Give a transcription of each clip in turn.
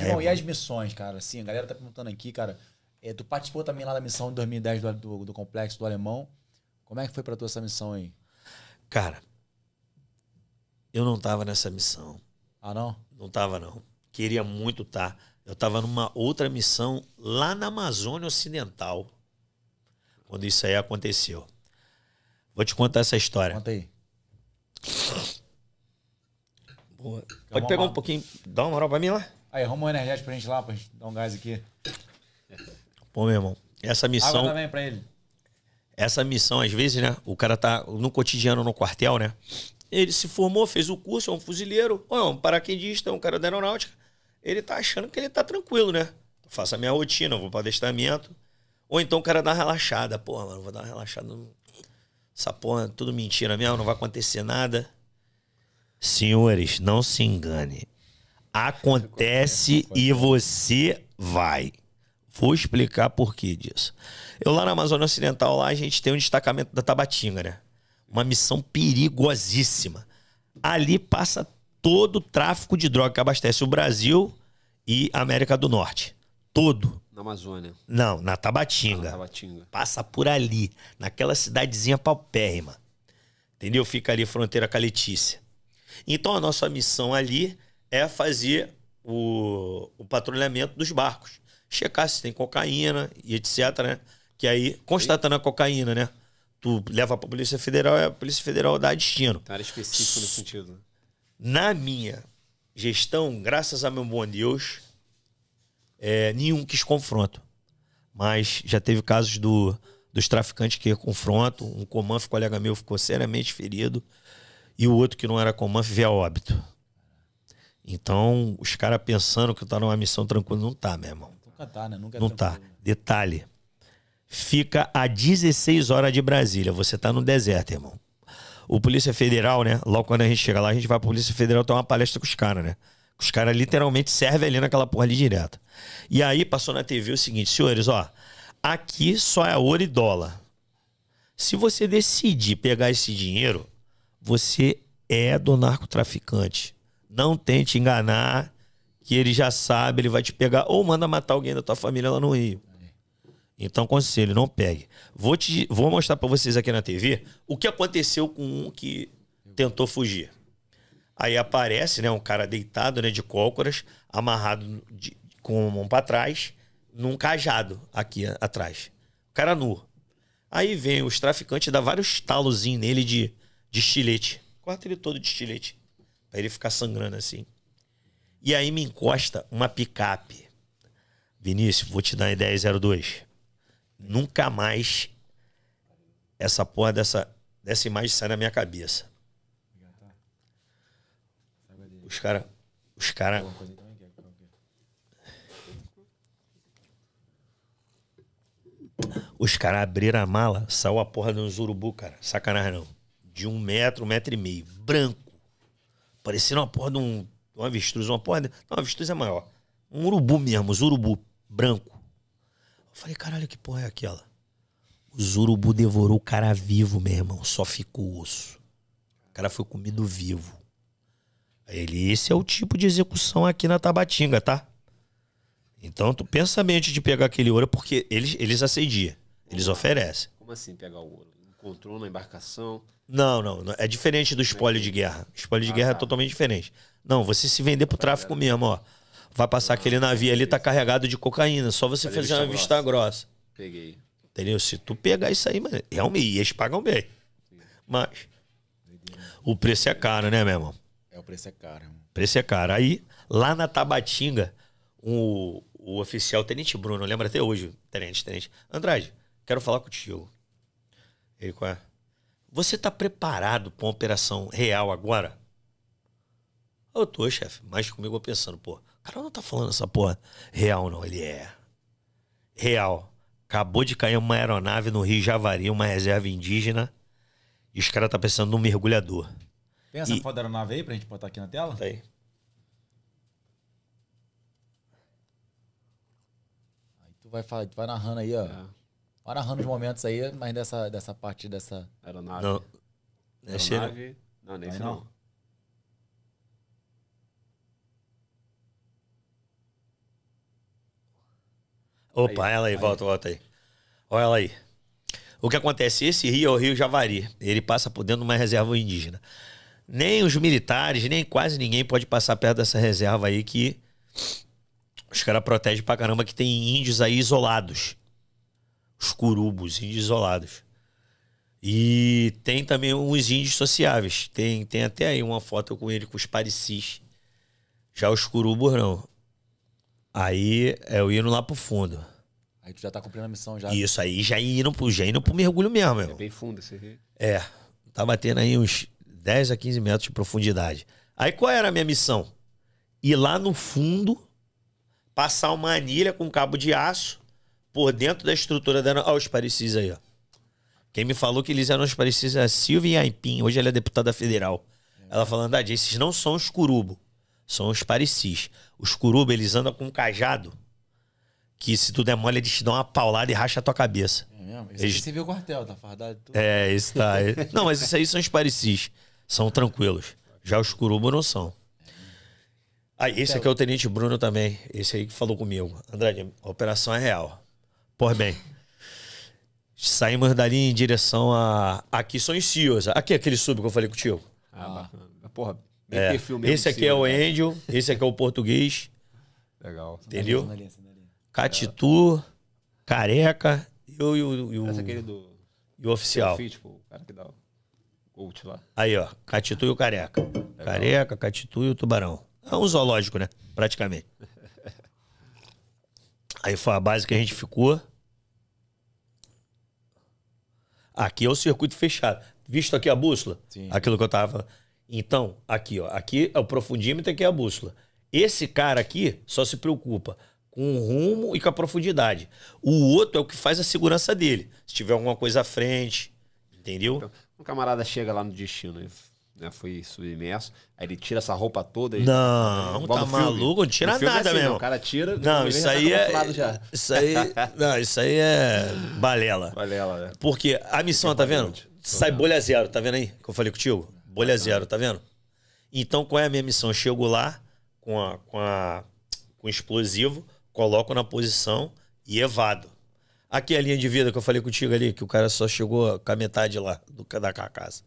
É, e as missões, cara? sim a galera tá perguntando aqui, cara. É, tu participou também lá da missão de 2010 do, do, do Complexo do Alemão. Como é que foi para tu essa missão aí? Cara, eu não tava nessa missão. Ah, não? Não tava, não. Queria muito estar. Tá. Eu tava numa outra missão lá na Amazônia Ocidental. Quando isso aí aconteceu. Vou te contar essa história. Conta aí. Boa. Pode pegar um pouquinho. Dá uma moral pra mim lá? Aí, arruma um energético pra gente lá, pra gente dar um gás aqui. Pô, meu irmão, essa missão. Água também pra ele. Essa missão, às vezes, né? O cara tá no cotidiano, no quartel, né? Ele se formou, fez o curso, é um fuzileiro, ou é um paraquedista, é um cara da aeronáutica. Ele tá achando que ele tá tranquilo, né? faço a minha rotina, vou pra adestramento. Ou então o cara dá uma relaxada. Pô, mano, vou dar uma relaxada. Essa porra é tudo mentira mesmo, não vai acontecer nada. Senhores, não se engane. Acontece e você vai. Vou explicar por que disso. Eu lá na Amazônia Ocidental, lá a gente tem um destacamento da Tabatinga, né? Uma missão perigosíssima. Ali passa todo o tráfico de droga que abastece o Brasil e América do Norte. Todo. Na Amazônia. Não, na Tabatinga. Ah, na Tabatinga. Passa por ali, naquela cidadezinha paupérrima. Entendeu? Fica ali fronteira com a Letícia. Então a nossa missão ali é fazer o, o patrulhamento dos barcos. Checar se tem cocaína e etc, né? Que aí, constatando a cocaína, né? Tu leva a Polícia Federal e é a Polícia Federal dá destino. Cara tá específico no sentido. Na minha gestão, graças a meu bom Deus, é, nenhum quis confronto. Mas já teve casos do, dos traficantes que confronto. Um comandante colega meu ficou seriamente ferido e o outro que não era comandante veio a óbito. Então, os caras pensando que tá numa missão tranquila, não tá, meu irmão. Nunca tá, né? Nunca é não tá. Né? Detalhe. Fica a 16 horas de Brasília. Você tá no deserto, irmão. O Polícia Federal, né? Logo quando a gente chega lá, a gente vai pra Polícia Federal ter uma palestra com os caras, né? Os caras literalmente servem ali naquela porra ali direto. E aí passou na TV o seguinte, senhores, ó. Aqui só é ouro e dólar. Se você decidir pegar esse dinheiro, você é do narcotraficante. Não tente enganar, que ele já sabe, ele vai te pegar ou manda matar alguém da tua família lá no Rio. Então, conselho, não pegue. Vou, te, vou mostrar para vocês aqui na TV o que aconteceu com um que tentou fugir. Aí aparece, né, um cara deitado, né, de cócoras, amarrado de, com a mão para trás, num cajado aqui atrás. O cara nu. Aí vem os traficantes, dá vários talozinhos nele de, de estilete. Corta ele todo de estilete. Pra ele ficar sangrando assim. E aí me encosta uma picape. Vinícius, vou te dar uma ideia 02. Nunca mais essa porra dessa, dessa imagem sai na minha cabeça. Os caras. Os caras. É os caras abriram a mala, saiu a porra de um urubu, cara. Sacanagem não. De um metro, um metro e meio. Branco. Parecendo uma porra de um, um avestruz, uma porra. De... Não, avestruz é maior. Um urubu mesmo, um urubu branco. Eu falei, caralho, que porra é aquela? Os urubu devorou o cara vivo, meu irmão. Só ficou osso. O cara foi comido vivo. Ele, esse é o tipo de execução aqui na Tabatinga, tá? Então, tu pensa bem antes de pegar aquele ouro, porque eles, eles acediam. Eles oferecem. Como assim pegar o ouro? controlando na embarcação? Não, não, É diferente do espólio de guerra. espólio de ah, guerra é tá. totalmente diferente. Não, você se vender pro tá tráfico mesmo, ó. Vai passar aquele navio ali, tá carregado de cocaína. Só você fazer uma vista grossa. Peguei. Entendeu? Se tu pegar isso aí, mano, realmente, eles pagam bem. Mas o preço é caro, né, meu irmão? É, o preço é caro. O preço é caro. Aí, lá na Tabatinga, o, o oficial, Tenente Bruno, lembra até hoje, Tenente, Tenente. Andrade, quero falar contigo. Ele qual Você está preparado para uma operação real agora? Eu tô, chefe, mas comigo eu pensando, pô, o cara não tá falando essa porra real, não. Ele é real. Acabou de cair uma aeronave no Rio Javari, uma reserva indígena, e os caras tá pensando num mergulhador. Tem essa e... foto da aeronave aí pra gente botar aqui na tela? Tá aí. Aí tu vai, vai narrando aí, ó. É. Vai narrando momentos aí, mas dessa, dessa parte dessa. Aeronave. Não. É aeronave. Não, nem sei não. não. Opa, aí, ela aí, aí, volta, volta aí. Olha ela aí. O que acontece? Esse rio é o rio Javari. Ele passa por dentro de uma reserva indígena. Nem os militares, nem quase ninguém pode passar perto dessa reserva aí que os caras protegem pra caramba que tem índios aí isolados os curubos, índios isolados. E tem também uns índios sociáveis. Tem, tem até aí uma foto com ele, com os parecis Já os curubos não. Aí é eu indo lá pro fundo. Aí tu já tá cumprindo a missão já. Isso aí já indo pro, já indo pro mergulho mesmo. É bem fundo esse rio. É. Tá batendo aí uns 10 a 15 metros de profundidade. Aí qual era a minha missão? Ir lá no fundo, passar uma anilha com um cabo de aço por dentro da estrutura da. Olha os parecis aí, ó. Quem me falou que eles eram os parecis é a Silvia Aipim, hoje ela é deputada federal. Ela falando, ah, esses não são os curubo, são os parecis. Os curubo, eles andam com um cajado que se tu der mole, eles te dão uma paulada e racha a tua cabeça. É mesmo? Esse eles... Você viu o quartel, tá fardado tudo. É, isso tá. É. não, mas isso aí são os parecis. São tranquilos. Já os curubo não são. Ah, esse aqui é o Tenente Bruno também. Esse aí que falou comigo. Andrade, a operação é real. Pois bem. Saímos dali em direção a. Aqui são os CEOs. Aqui é aquele sub que eu falei contigo. Ah, bacana. porra. É. Esse aqui é o Angel, é, né? esse aqui é o português. Legal. Entendeu? Catitu, careca, eu e o. Essa é aquele do. E o oficial. Fit, tipo, o cara que dá o coach lá. Aí, ó. Catitu e o careca. Legal. Careca, Catitu e o tubarão. É um zoológico, né? Praticamente. Aí foi a base que a gente ficou. Aqui é o circuito fechado. Visto aqui a bússola? Sim. Aquilo que eu tava. Então, aqui, ó. Aqui é o profundímetro, aqui é a bússola. Esse cara aqui só se preocupa com o rumo e com a profundidade. O outro é o que faz a segurança dele. Se tiver alguma coisa à frente, entendeu? Então, um camarada chega lá no destino e né? né? Foi submerso. Aí ele tira essa roupa toda e. Não, tá maluco, não tira é nada é assim, mesmo. O cara tira. Não, tá é- isso aí é. Isso aí. não, isso aí é balela. Balela, né? Porque a missão, tá vendo? Sai bolha zero, tá vendo aí? Que eu falei contigo? Bolha zero, tá vendo? Então, qual é a minha missão? Eu chego lá com a, com a com explosivo, coloco na posição e evado. Aqui é a linha de vida que eu falei contigo ali, que o cara só chegou com a metade lá do, da casa.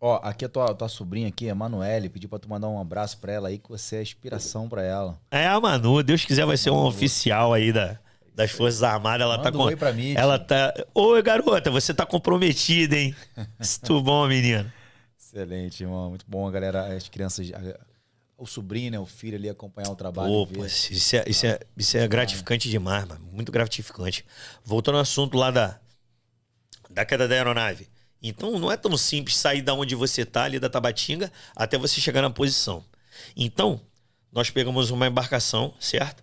Ó, aqui a tua, tua sobrinha aqui, a Manuele, pediu pra tu mandar um abraço pra ela aí, que você é inspiração pra ela. É, a Manu, Deus quiser, vai ser um oficial aí da, das Forças Armadas. Ela tá Manda tá um com. pra mim, ela tá. oi garota, você tá comprometida, hein? Muito bom, menino. Excelente, irmão. Muito bom, galera. As crianças. O sobrinho, né, o filho ali acompanhar o trabalho. Opa, isso é, isso, é, isso é, é ah. gratificante demais, mano. Muito gratificante. Voltando ao assunto lá da, da queda da aeronave. Então não é tão simples sair da onde você está, ali da Tabatinga, até você chegar na posição. Então, nós pegamos uma embarcação, certo?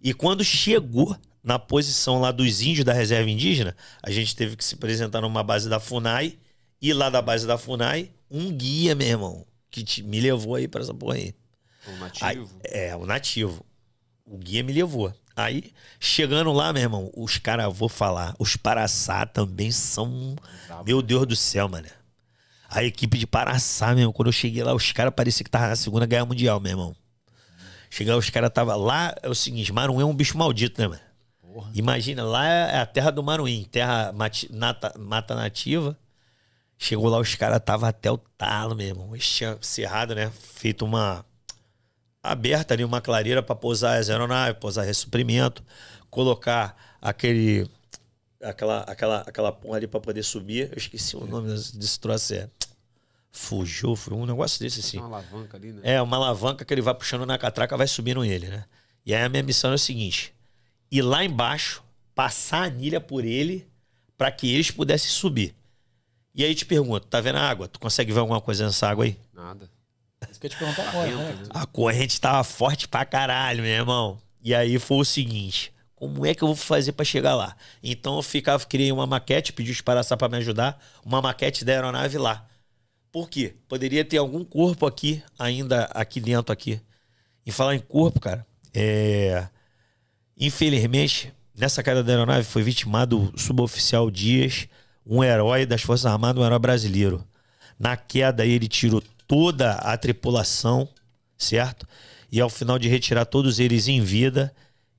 E quando chegou na posição lá dos índios da reserva indígena, a gente teve que se apresentar numa base da FUNAI, e lá da base da FUNAI, um guia, meu irmão, que te, me levou aí para essa porra aí. O nativo? Aí, é, o nativo. O guia me levou. Aí, chegando lá, meu irmão, os caras, vou falar, os Paraçá também são. Tá meu né? Deus do céu, mano. A equipe de Paraçá, meu irmão, quando eu cheguei lá, os caras parecia que tava na Segunda Guerra Mundial, meu irmão. Chegar, os caras tava lá, é o seguinte, Maruim é um bicho maldito, né, mano? Porra. Imagina, lá é a terra do Maruim, terra mati, nata, mata nativa. Chegou lá, os caras tava até o talo, meu irmão. Eles tinham é cerrado, né? Feito uma aberta ali uma clareira para pousar as aeronaves, pousar ressuprimento, colocar aquele aquela aquela aquela ponta ali para poder subir. Eu esqueci o nome desse troço é. Fugiu, foi um negócio desse assim. Uma alavanca ali, né? É, uma alavanca que ele vai puxando na catraca, vai subindo ele, né? E aí a minha missão é o seguinte: ir lá embaixo, passar a anilha por ele para que eles pudessem subir. E aí te pergunto, tá vendo a água? Tu consegue ver alguma coisa nessa água aí? Nada. Isso que eu te perguntar agora, né? A corrente tava forte pra caralho, meu irmão. E aí foi o seguinte: como é que eu vou fazer para chegar lá? Então eu ficava, criei uma maquete, pedi os paraçá para me ajudar, uma maquete da aeronave lá. Por quê? Poderia ter algum corpo aqui, ainda aqui dentro aqui. E falar em corpo, cara, é... infelizmente, nessa queda da aeronave foi vitimado o suboficial Dias, um herói das Forças Armadas, um herói brasileiro. Na queda ele tirou toda a tripulação, certo? E ao final de retirar todos eles em vida,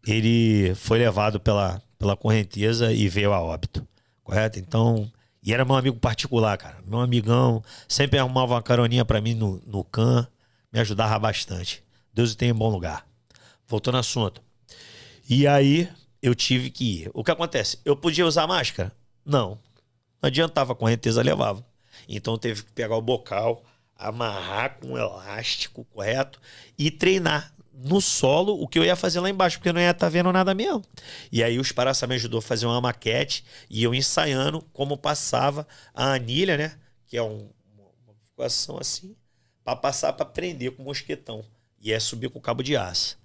ele foi levado pela, pela correnteza e veio a óbito, correto? Então, e era meu amigo particular, cara, meu amigão, sempre arrumava uma caroninha para mim no, no CAN, me ajudava bastante. Deus o tem em bom lugar. Voltando ao assunto. E aí, eu tive que ir. O que acontece? Eu podia usar máscara? Não. Não adiantava, a correnteza levava. Então teve que pegar o bocal, amarrar com um elástico, correto? E treinar no solo o que eu ia fazer lá embaixo, porque eu não ia estar tá vendo nada mesmo. E aí os Paraçá me ajudou a fazer uma maquete e eu ensaiando como passava a anilha, né? Que é um, uma ficação assim, para passar para prender com mosquetão. E é subir com o cabo de aço.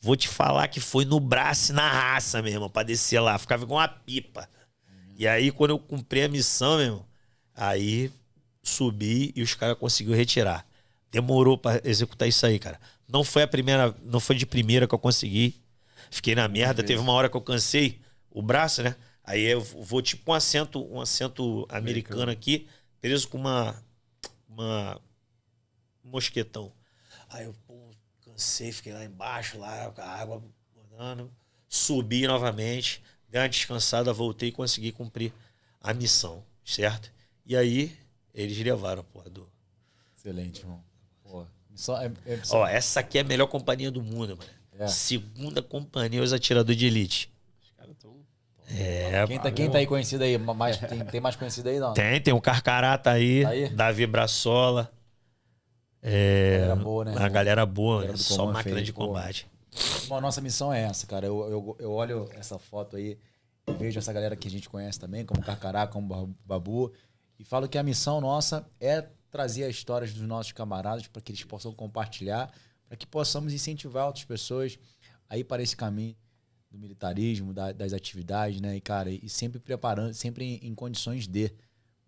Vou te falar que foi no braço e na raça mesmo, pra descer lá. Ficava com uma pipa. E aí, quando eu cumpri a missão, meu irmão, aí subi e os caras conseguiu retirar. Demorou para executar isso aí, cara. Não foi a primeira, não foi de primeira que eu consegui. Fiquei na merda, teve uma hora que eu cansei o braço, né? Aí eu vou tipo um acento, um acento americano aqui, preso com uma uma mosquetão. Aí eu pô, cansei, fiquei lá embaixo, lá com a água rodando, subi novamente, dei uma descansada, voltei e consegui cumprir a missão, certo? E aí eles levaram a porra do. Excelente, irmão. Porra. Só, é, é Ó, essa aqui é a melhor companhia do mundo, mano. É. Segunda companhia, é os atiradores de elite. Os caras É, quem tá, quem tá aí conhecido aí? Mais, tem, tem mais conhecido aí, não? Tem, tem o Carcará Carcarata aí, tá aí? Davi Braçola. É, galera boa, né? A galera boa, galera só comando, máquina feio, de combate. Bom, nossa missão é essa, cara. Eu, eu, eu olho essa foto aí, vejo essa galera que a gente conhece também, como Carcará, como Babu. E falo que a missão nossa é trazer as histórias dos nossos camaradas para que eles possam compartilhar, para que possamos incentivar outras pessoas a ir para esse caminho do militarismo, da, das atividades, né? E, cara, e sempre preparando, sempre em, em condições de.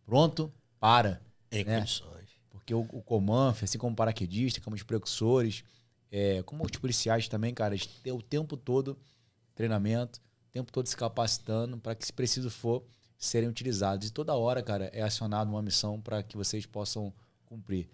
Pronto, para. Em né? condições. Porque o, o Comanf, assim como paraquedista, como os precursores, é, como os policiais também, cara, eles o tempo todo treinamento, o tempo todo se capacitando para que, se preciso for, serem utilizados. E toda hora, cara, é acionada uma missão para que vocês possam cumprir.